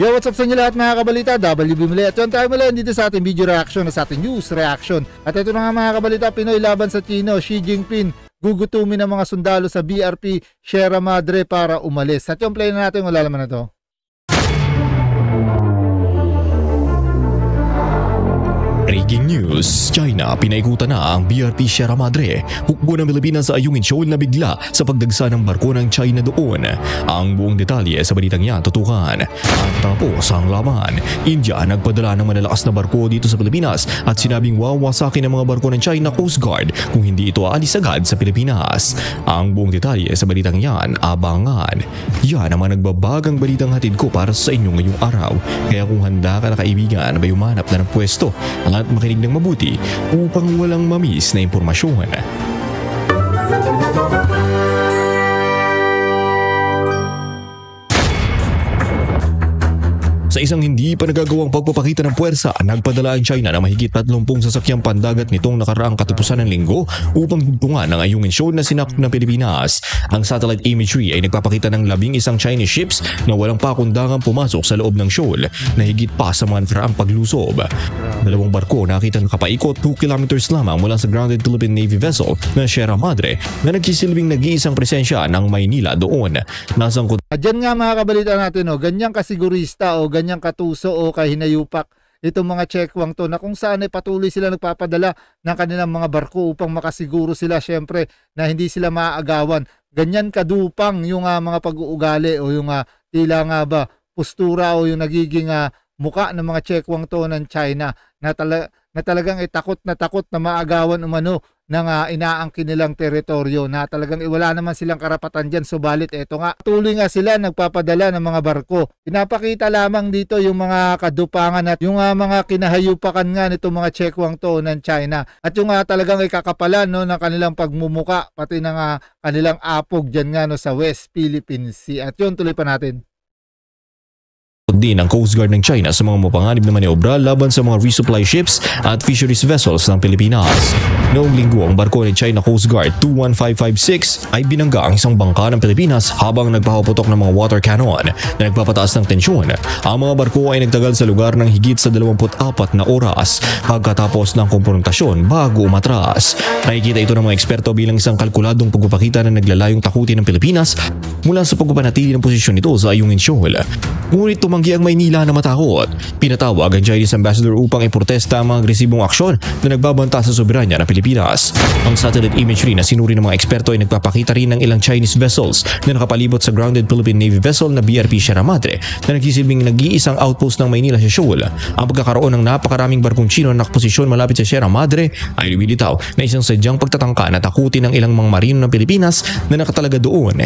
Yo, what's up sa inyo lahat mga kabalita? WB Muli at yun tayo muli dito sa ating video reaction na sa ating news reaction. At ito na nga mga kabalita, Pinoy laban sa Chino, Xi Jinping, gugutumin ng mga sundalo sa BRP, Sierra Madre para umalis. At yung play na natin, wala naman na to. Breaking news, China pinaikutan na ang BRP Sierra Madre, hukbo ng Pilipinas sa Ayungin Shoal na bigla sa pagdagsa ng barko ng China doon. Ang buong detalye sa balitang yan tutukan. At tapos ang laman, India nagpadala ng malalakas na barko dito sa Pilipinas at sinabing wawasakin ang mga barko ng China Coast Guard kung hindi ito aalis agad sa Pilipinas. Ang buong detalye sa balitang yan, abangan. Yan ang mga nagbabagang balitang hatid ko para sa inyo ngayong araw. Kaya kung handa ka na kaibigan, bayumanap na ng pwesto at makinig ng mabuti upang walang mamis na impormasyon. Sa isang hindi pa nagagawang pagpapakita ng puwersa, nagpadala ang China na mahigit 30 sasakyang pandagat nitong nakaraang katapusan ng linggo upang tugtungan ang ayungin show na sinakop ng Pilipinas. Ang satellite imagery ay nagpapakita ng labing isang Chinese ships na walang pakundangan pumasok sa loob ng shoal na higit pa sa mantra ang paglusob. Dalawang barko nakita kapaikot 2 kilometers lamang mula sa grounded Philippine Navy vessel na Sierra Madre na nagsisilbing nag-iisang presensya ng Maynila doon. Nasangkot at nga mga kabalita natin, oh, ganyang kasigurista o oh, ganyang katuso o oh, kahinayupak itong mga checkwang to na kung saan ay patuloy sila nagpapadala ng kanilang mga barko upang makasiguro sila syempre na hindi sila maaagawan. Ganyan kadupang yung uh, mga pag-uugali o yung uh, tila nga ba postura o yung nagiging uh, muka ng mga checkwang to ng China na, tala- na talagang ay takot na takot na maagawan umano ng uh, inaangkin nilang teritoryo na talagang wala naman silang karapatan dyan. Subalit eto nga, tuloy nga sila nagpapadala ng mga barko. Pinapakita lamang dito yung mga kadupangan at yung uh, mga kinahayupakan nga nitong mga Chekwang to ng China. At yung uh, talagang ikakapalan no, ng kanilang pagmumuka pati ng uh, kanilang apog dyan nga no, sa West Philippine Sea. At yun tuloy pa natin din ang Coast Guard ng China sa mga mapanganib na maniobra laban sa mga resupply ships at fisheries vessels ng Pilipinas. Noong linggo, ang barko ni China Coast Guard 21556 ay binangga ang isang bangka ng Pilipinas habang nagpapaputok ng mga water cannon na nagpapataas ng tensyon. Ang mga barko ay nagtagal sa lugar ng higit sa 24 na oras pagkatapos ng komprontasyon bago umatras. Nakikita ito ng mga eksperto bilang isang kalkuladong pagpapakita na naglalayong takutin ng Pilipinas mula sa pagpapanatili ng posisyon nito sa Ayungin Shoal. Ngunit tumanggi ang Maynila na matakot. Pinatawag ang Chinese ambassador upang iprotesta ang mga agresibong aksyon na nagbabanta sa soberanya ng Pilipinas Pilipinas. Ang satellite imagery na sinuri ng mga eksperto ay nagpapakita rin ng ilang Chinese vessels na nakapalibot sa grounded Philippine Navy vessel na BRP Sierra Madre na nagsisilbing nag-iisang outpost ng Maynila sa Shoal. Ang pagkakaroon ng napakaraming barkong Chino na nakaposisyon malapit sa Sierra Madre ay lumilitaw na isang sadyang pagtatangka na takutin ng ilang mga marino ng Pilipinas na nakatalaga doon.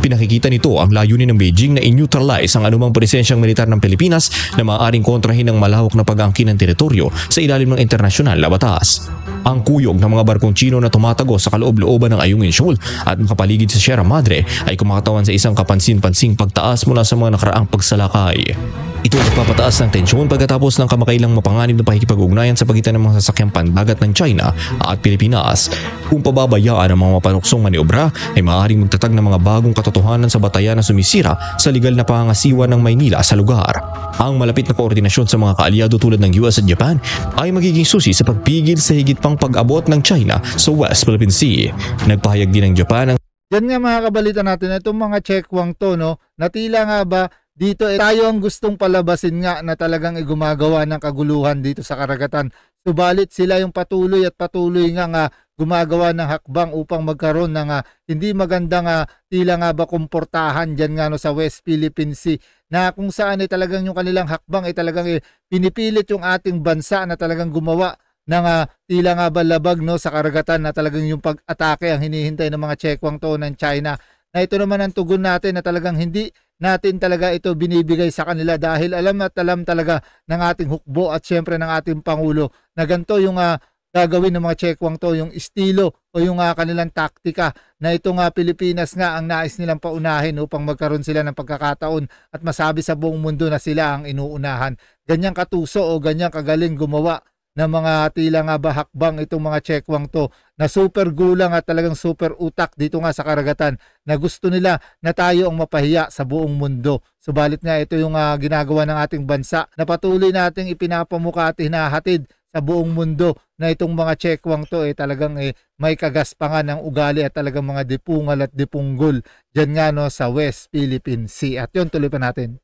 Pinakikita nito ang layunin ng Beijing na in-neutralize ang anumang presensyang militar ng Pilipinas na maaaring kontrahin ng malawak na pag-angkin ng teritoryo sa ilalim ng internasyonal na batas. Ang kuyog tunog ng mga barkong Chino na tumatago sa kaloob-looban ng Ayungin Shoal at nakapaligid sa Sierra Madre ay kumakatawan sa isang kapansin-pansing pagtaas mula sa mga nakaraang pagsalakay. Ito ay nagpapataas ng tensyon pagkatapos ng kamakailang mapanganib na pakikipag-ugnayan sa pagitan ng mga sasakyang pandagat ng China at Pilipinas. Kung pababayaan ang mga mapanuksong maniobra ay maaaring magtatag ng mga bagong katotohanan sa batayan na sumisira sa legal na pangasiwa ng Maynila sa lugar. Ang malapit na koordinasyon sa mga kaalyado tulad ng US at Japan ay magiging susi sa pagpigil sa higit pang pag-abot ng China sa West Philippine Sea. Nagpahayag din ng Japan ang yan nga mga kabalita natin, itong mga checkwang to, no, natila nga ba dito eh, tayo ang gustong palabasin nga na talagang igumagawa ng kaguluhan dito sa karagatan. Subalit sila yung patuloy at patuloy nga nga gumagawa ng hakbang upang magkaroon ng uh, hindi maganda nga tila nga ba komportahan dyan nga no, sa West Philippine Sea na kung saan eh, talagang yung kanilang hakbang ay eh, talagang eh, pinipilit yung ating bansa na talagang gumawa ng uh, tila nga balabag no, sa karagatan na talagang yung pag-atake ang hinihintay ng mga chekwang to ng China na ito naman ang tugon natin na talagang hindi natin talaga ito binibigay sa kanila dahil alam at alam talaga ng ating hukbo at syempre ng ating Pangulo na ganito yung uh, gagawin ng mga Chekwang to, yung estilo o yung uh, kanilang taktika na ito nga Pilipinas nga ang nais nilang paunahin upang magkaroon sila ng pagkakataon at masabi sa buong mundo na sila ang inuunahan. Ganyang katuso o ganyang kagaling gumawa na mga tila nga ba hakbang itong mga chekwang to na super gulang at talagang super utak dito nga sa karagatan na gusto nila na tayo ang mapahiya sa buong mundo. Subalit nga ito yung uh, ginagawa ng ating bansa na patuloy nating ipinapamuka at hinahatid sa buong mundo na itong mga chekwang to eh talagang eh, may kagaspangan ng ugali at talagang mga dipungal at dipunggol dyan nga no sa West Philippine Sea. At yun tuloy pa natin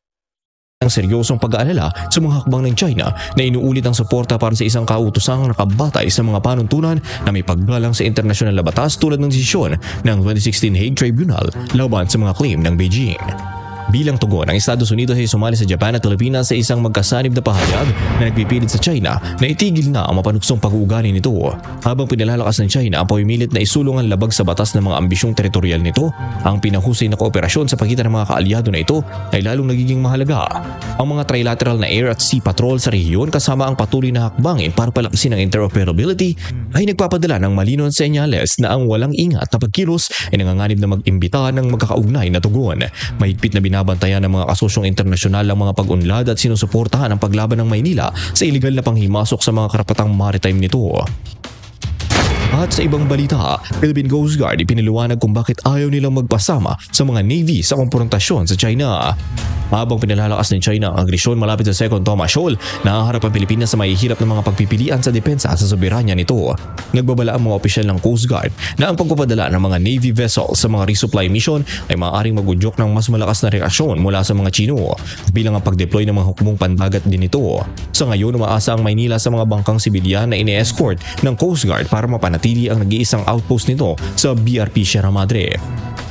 ang seryosong pag-aalala sa mga hakbang ng China na inuulit ang suporta para sa isang kautosang nakabatay sa mga panuntunan na may paggalang sa internasyonal na batas tulad ng desisyon ng 2016 Hague Tribunal laban sa mga claim ng Beijing. Bilang tugon, ang Estados Unidos ay sumali sa Japan at Pilipinas sa isang magkasanib na pahayag na nagpipilit sa China na itigil na ang mapanuksong pag-uugali nito habang pinalalakas ng China ang pamimilit na isulong ang labag sa batas ng mga ambisyong teritorial nito. Ang pinahusay na kooperasyon sa pagitan ng mga kaalyado na ito ay lalong nagiging mahalaga. Ang mga trilateral na air at sea patrol sa rehiyon kasama ang patuloy na hakbangin para palakasin ang interoperability ay nagpapadala ng malinaw na senyales na ang walang ingat na pagkilos ay nanganganib na mag-imbita ng magkakaugnay na tugon. Mahigpit na binabalik binabantayan ng mga kasosyong internasyonal ang mga pag-unlad at sinusuportahan ang paglaban ng Maynila sa ilegal na panghimasok sa mga karapatang maritime nito. At sa ibang balita, Philippine Coast Guard ipiniliwanag kung bakit ayaw nilang magpasama sa mga Navy sa komprontasyon sa China. Habang pinalalakas ng China ang agresyon malapit sa Second Thomas Shoal, naaharap ang Pilipinas sa mahihirap ng mga pagpipilian sa depensa at sa soberanya nito. Nagbabala ang mga opisyal ng Coast Guard na ang pagpapadala ng mga Navy vessels sa mga resupply mission ay maaaring magudyok ng mas malakas na reaksyon mula sa mga Chino bilang ang pagdeploy ng mga hukmong pandagat din ito. Sa ngayon, umaasa ang Maynila sa mga bangkang sibilyan na ine-escort ng Coast Guard para mapanatili ang nag-iisang outpost nito sa BRP Sierra Madre.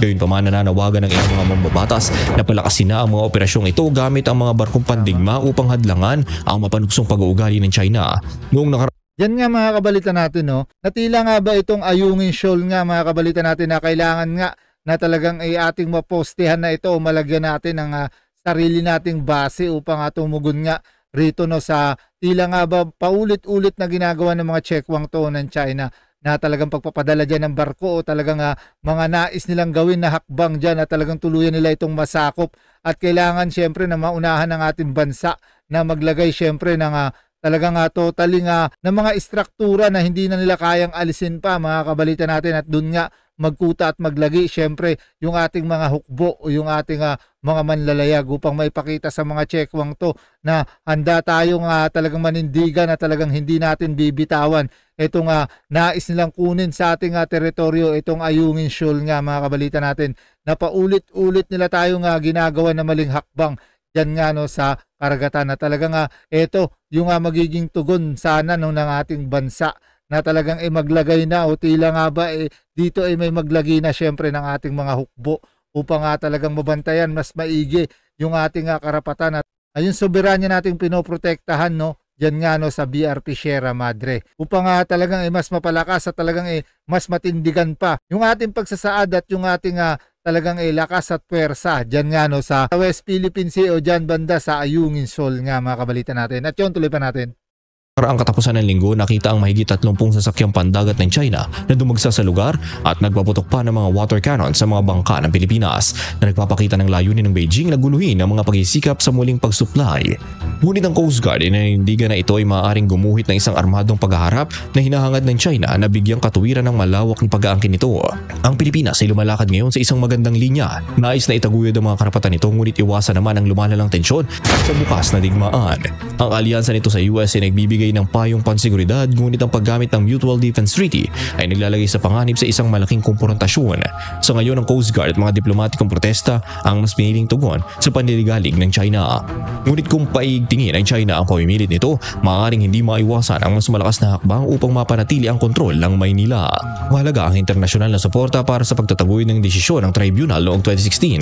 Gayun pa man nananawagan ng ilang mga mambabatas na palakasin na ang mga operasyong ito gamit ang mga barkong pandigma upang hadlangan ang mapanuksong pag-uugali ng China. Noong nakaraan yan nga mga kabalita natin no, natila nga ba itong ayungin shoal nga mga kabalita natin na kailangan nga na talagang ay ating mapostehan na ito o malagyan natin ng uh, ah, sarili nating base upang uh, tumugon nga rito no sa tila nga ba paulit-ulit na ginagawa ng mga checkwang to ng China na talagang pagpapadala dyan ng barko o talagang uh, mga nais nilang gawin na hakbang dyan na talagang tuluyan nila itong masakop at kailangan syempre na maunahan ng ating bansa na maglagay syempre ng uh, talagang uh, ah, totally nga ng mga istruktura na hindi na nila kayang alisin pa mga kabalita natin at dun nga magkuta at maglagi syempre yung ating mga hukbo o yung ating uh, mga manlalayag upang maipakita sa mga Chekwang to na handa tayong uh, talagang manindigan na talagang hindi natin bibitawan itong uh, nais nilang kunin sa ating uh, teritoryo itong Ayungin Shoal nga mga kabalita natin na paulit-ulit nila tayong uh, ginagawa na maling hakbang dyan nga no sa karagatan na talaga nga ito yung uh, magiging tugon sana no, ng ating bansa na talagang eh, maglagay na o tila nga ba eh, dito ay eh, may maglagay na syempre ng ating mga hukbo upang nga talagang mabantayan mas maigi yung ating uh, karapatan at ayun soberanya nating pinoprotektahan no Diyan nga no sa BRP Sierra Madre upang nga talagang eh, mas mapalakas at talagang eh, mas matindigan pa yung ating pagsasaad at yung ating uh, talagang eh, lakas at puwersa diyan nga no sa West Philippine Sea o diyan banda sa Ayungin Sol nga mga kabalita natin. At yun tuloy pa natin. Paraang katapusan ng linggo nakita ang mahigit 30 sasakyang pandagat ng China na dumagsa sa lugar at nagpaputok pa ng mga water cannon sa mga bangka ng Pilipinas na nagpapakita ng layunin ng Beijing na guluhin ang mga pagsisikap sa muling pagsupply. Ngunit ang Coast Guard inanindigan na ito ay maaaring gumuhit ng isang armadong paghaharap na hinahangad ng China na bigyang katuwiran ng malawak na pag-aangkin nito. Ang Pilipinas ay lumalakad ngayon sa isang magandang linya. Nais na itaguyod ang mga karapatan nito ngunit iwasan naman ang lumalalang tensyon at sa bukas na digmaan. Ang alyansa nito sa US ay nagbibigay nagbibigay ng payong pansiguridad ngunit ang paggamit ng Mutual Defense Treaty ay naglalagay sa panganib sa isang malaking kumprontasyon. Sa so ngayon ang Coast Guard at mga diplomatikong protesta ang mas piniling tugon sa panliligalig ng China. Ngunit kung paigtingin ang China ang pamimilit nito, maaaring hindi maiwasan ang mas malakas na hakbang upang mapanatili ang kontrol ng Maynila. Mahalaga ang internasyonal na suporta para sa pagtataguyod ng desisyon ng tribunal noong 2016.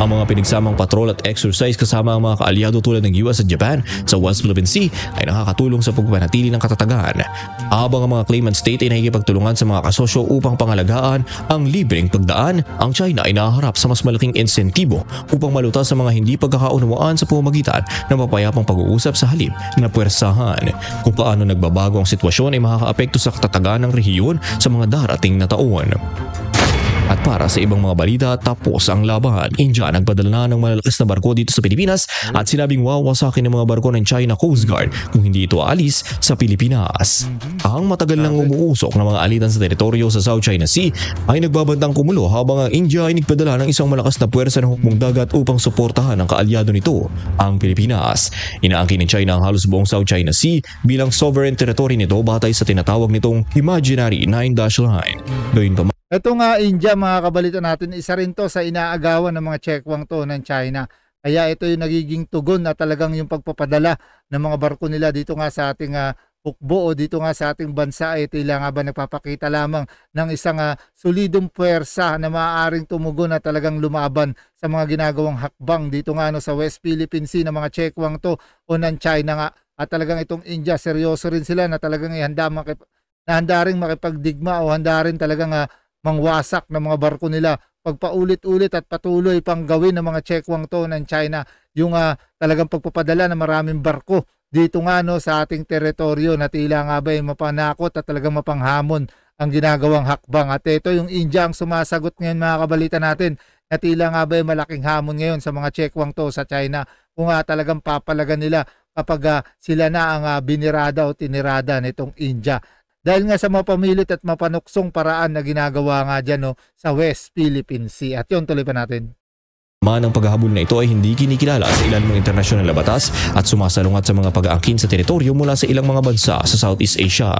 Ang mga pinagsamang patrol at exercise kasama ang mga kaalyado tulad ng US at Japan sa West Philippine Sea ay nakakatulong sa pagpanatili ng katatagan habang ang mga claimant state ay nakikipagtulungan sa mga kasosyo upang pangalagaan ang libreng pagdaan, ang China ay naharap sa mas malaking insentibo upang malutas sa mga hindi pagkakaunawaan sa pamamagitan ng mapayapang pag-uusap sa halip na puwersahan. Kung paano nagbabago ang sitwasyon ay makakaapekto sa katatagan ng rehiyon sa mga darating na taon. At para sa ibang mga balita, tapos ang laban. India nagpadala na ng malalakas na barko dito sa Pilipinas at sinabing wawasakin ng mga barko ng China Coast Guard kung hindi ito aalis sa Pilipinas. Ang matagal nang umuusok ng mga alitan sa teritoryo sa South China Sea ay nagbabantang kumulo habang ang India ay nagpadala ng isang malakas na puwersa ng hukmong dagat upang suportahan ang kaalyado nito, ang Pilipinas. Inaangkin ni China ang halos buong South China Sea bilang sovereign territory nito batay sa tinatawag nitong Imaginary 9 Dash Line. Gayunpaman, ito nga India mga kabalita natin, isa rin to sa inaagawan ng mga checkwang to ng China. Kaya ito yung nagiging tugon na talagang yung pagpapadala ng mga barko nila dito nga sa ating uh, hukbo o dito nga sa ating bansa ay tila nga ba nagpapakita lamang ng isang uh, solidong puwersa na maaaring tumugon na talagang lumaban sa mga ginagawang hakbang dito nga no, sa West Philippine Sea ng mga checkwang to o ng China nga. At talagang itong India, seryoso rin sila na talagang ihanda makip na handa rin makipagdigma o handa rin talagang uh, mangwasak ng mga barko nila pagpaulit-ulit at patuloy pang gawin ng mga checkwang to ng China yung uh, talagang pagpapadala ng maraming barko dito nga no sa ating teritoryo na tila nga ba ay mapanakot at talagang mapanghamon ang ginagawang hakbang at ito yung India ang sumasagot ngayon mga kabalita natin na tila nga ba ay malaking hamon ngayon sa mga checkwang to sa China kung nga uh, talagang papalagan nila kapag uh, sila na ang uh, binirada o tinirada nitong India dahil nga sa mapamilit at mapanuksong paraan na ginagawa nga dyan no, sa West Philippine Sea. At yun, tuloy pa natin. Man ang paghahabol na ito ay hindi kinikilala sa ilan mong internasyonal na batas at sumasalungat sa mga pag-aangkin sa teritoryo mula sa ilang mga bansa sa Southeast Asia.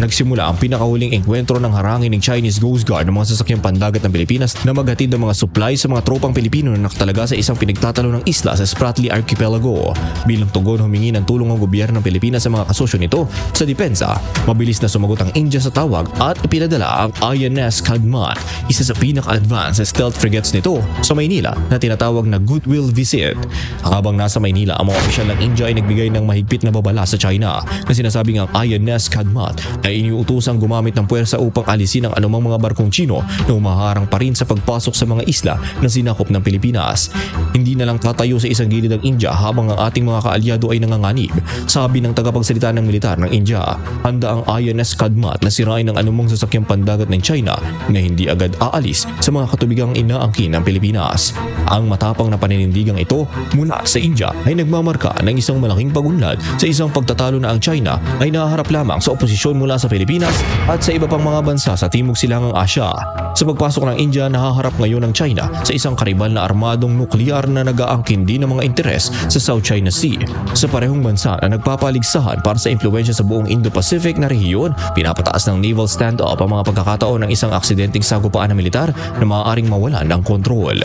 Nagsimula ang pinakahuling engkwentro ng harangin ng Chinese Coast Guard ng mga sasakyang pandagat ng Pilipinas na maghatid ng mga supply sa mga tropang Pilipino na nakatalaga sa isang pinagtatalo ng isla sa Spratly Archipelago. Bilang tugon humingi ng tulong ang gobyerno ng Pilipinas sa mga kasosyo nito sa depensa. Mabilis na sumagot ang India sa tawag at ipinadala ang INS Kadmat, isa sa pinaka-advanced stealth frigates nito sa Maynila na tinatawag na goodwill visit. Habang nasa Maynila, ang mga opisyal ng India ay nagbigay ng mahigpit na babala sa China na sinasabing ang INS Kadmat ay iniutosang gumamit ng puwersa upang alisin ang anumang mga barkong Chino na umaharang pa rin sa pagpasok sa mga isla na sinakop ng Pilipinas. Hindi na lang tatayo sa isang gilid ng India habang ang ating mga kaalyado ay nanganganib, sabi ng tagapagsalita ng militar ng India. Handa ang INS Kadmat na sirain ng anumang sasakyang pandagat ng China na hindi agad aalis sa mga katubigang inaangkin ng Pilipinas. Ang matapang na paninindigang ito mula sa India ay nagmamarka ng isang malaking pagunlad sa isang pagtatalo na ang China ay nahaharap lamang sa oposisyon mula sa Pilipinas at sa iba pang mga bansa sa Timog Silangang Asya. Sa pagpasok ng India, nahaharap ngayon ang China sa isang karibal na armadong nuklear na nag-aangkin din ng mga interes sa South China Sea. Sa parehong bansa na nagpapaligsahan para sa impluensya sa buong Indo-Pacific na rehiyon, pinapataas ng naval stand-up ang mga pagkakataon ng isang aksidenteng sagupaan na militar na maaaring mawalan ng kontrol.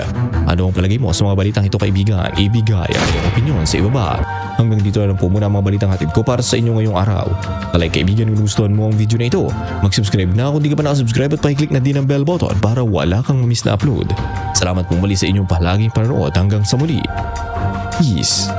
Ano ang palagay mo sa mga balitang ito kaibigan, ibigay ang iyong opinion sa ibaba. Hanggang dito na lang po muna ang mga balitang hatid ko para sa inyo ngayong araw. Palay kaibigan kung gustuhan mo ang video na ito, mag-subscribe na kung di ka pa nakasubscribe at pakiclick na din ang bell button para wala kang mamiss na upload. Salamat po muli sa inyong palaging panonood hanggang sa muli. Peace!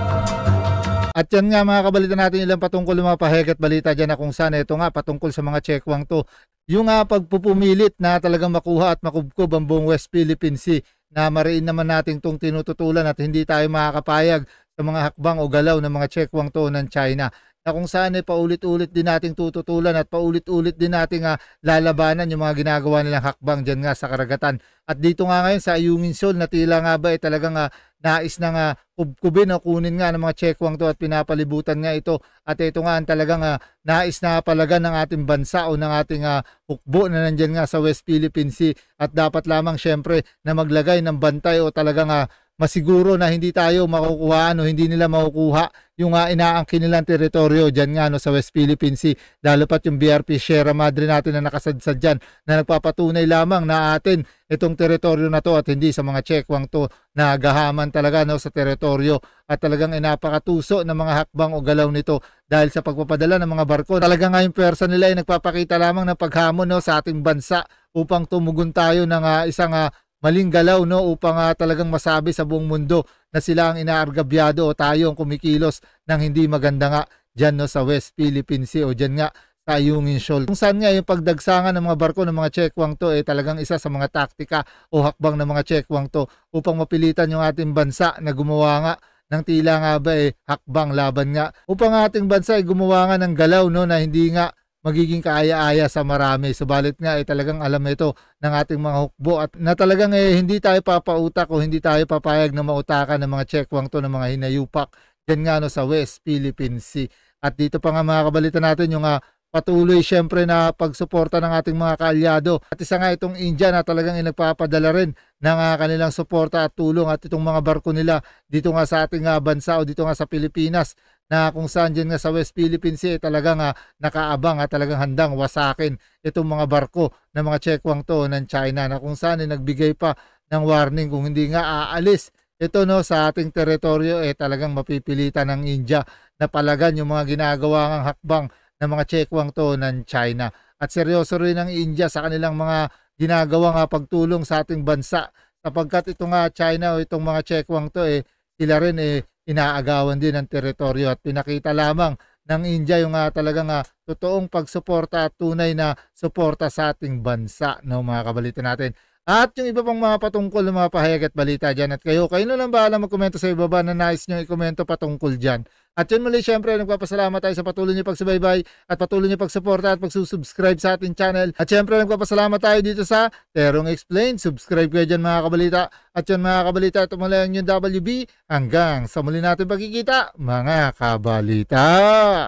At yan nga mga kabalitan natin ilang patungkol mga pahayag at balita dyan na kung saan ito nga patungkol sa mga checkwang to. Yung uh, pagpupumilit na talagang makuha at makubkob ang buong West Philippine Sea na mariin naman natin itong tinututulan at hindi tayo makakapayag sa mga hakbang o galaw ng mga chekwang to ng China na kung saan ay eh, paulit-ulit din nating tututulan at paulit-ulit din nating uh, lalabanan yung mga ginagawa nilang hakbang dyan nga sa karagatan. At dito nga ngayon sa Ayungin Shoal na tila nga ba ay eh, talagang uh, nais na nga uh, kubkubin o kunin nga ng mga chekwang to at pinapalibutan nga ito. At ito nga ang talagang uh, nais na palaga ng ating bansa o ng ating uh, hukbo na nandyan nga sa West Philippine Sea. At dapat lamang syempre na maglagay ng bantay o talagang uh, masiguro na hindi tayo makukuha ano hindi nila makukuha yung uh, inaangkin nilang teritoryo diyan nga no sa West Philippine Sea lalo pat yung BRP Sierra Madre natin na nakasadsad diyan na nagpapatunay lamang na atin itong teritoryo na to at hindi sa mga Chekwang to na gahaman talaga no sa teritoryo at talagang inapakatuso ng mga hakbang o galaw nito dahil sa pagpapadala ng mga barko talaga nga yung pwersa nila ay nagpapakita lamang ng paghamon no sa ating bansa upang tumugon tayo ng uh, isang uh, maling galaw no upang uh, talagang masabi sa buong mundo na sila ang inaargabyado o tayo ang kumikilos ng hindi maganda nga dyan no sa West Philippine Sea o dyan nga sa Yungin Shoal. Kung saan nga yung pagdagsangan ng mga barko ng mga Chekwang to eh talagang isa sa mga taktika o hakbang ng mga Chekwang to upang mapilitan yung ating bansa na gumawa nga ng tila nga ba eh hakbang laban nga upang ating bansa ay gumawa nga ng galaw no na hindi nga magiging kaaya-aya sa marami. Subalit nga ay eh, talagang alam ito ng ating mga hukbo at na talagang eh, hindi tayo papautak o hindi tayo papayag na mautakan ng mga checkwang to ng mga hinayupak dyan nga no, sa West Philippine Sea. At dito pa nga mga kabalita natin yung uh, patuloy syempre na pagsuporta ng ating mga kaalyado at isa nga itong India na talagang inagpapadala eh, rin ng uh, kanilang suporta at tulong at itong mga barko nila dito nga sa ating uh, bansa o dito nga sa Pilipinas na kung saan dyan nga sa West Philippine Sea eh, talagang uh, nakaabang at talagang handang wasakin itong mga barko ng mga Chekwang to ng China na kung saan eh, nagbigay pa ng warning kung hindi nga aalis ito no sa ating teritoryo eh talagang mapipilitan ng India na palagan yung mga ginagawa ng hakbang ng mga Chekwang to ng China. At seryoso rin ang India sa kanilang mga ginagawa ng pagtulong sa ating bansa sapagkat ito nga China o itong mga Chekwang to eh sila rin eh inaagawan din ng teritoryo at pinakita lamang ng India yung uh, talagang uh, totoong pagsuporta at tunay na suporta sa ating bansa no mga kabalita natin at yung iba pang mga patungkol ng mga pahayag at balita dyan. At kayo, kayo na lang bahala magkomento sa ibaba na nais nyo i-komento patungkol dyan. At yun muli, syempre, nagpapasalamat tayo sa patuloy nyo pagsubaybay at patuloy niyo pagsuporta at pagsusubscribe sa ating channel. At syempre, nagpapasalamat tayo dito sa Terong Explain. Subscribe kayo dyan mga kabalita. At yun mga kabalita, ito muli ang yung WB. Hanggang sa muli natin pagkikita, mga kabalita.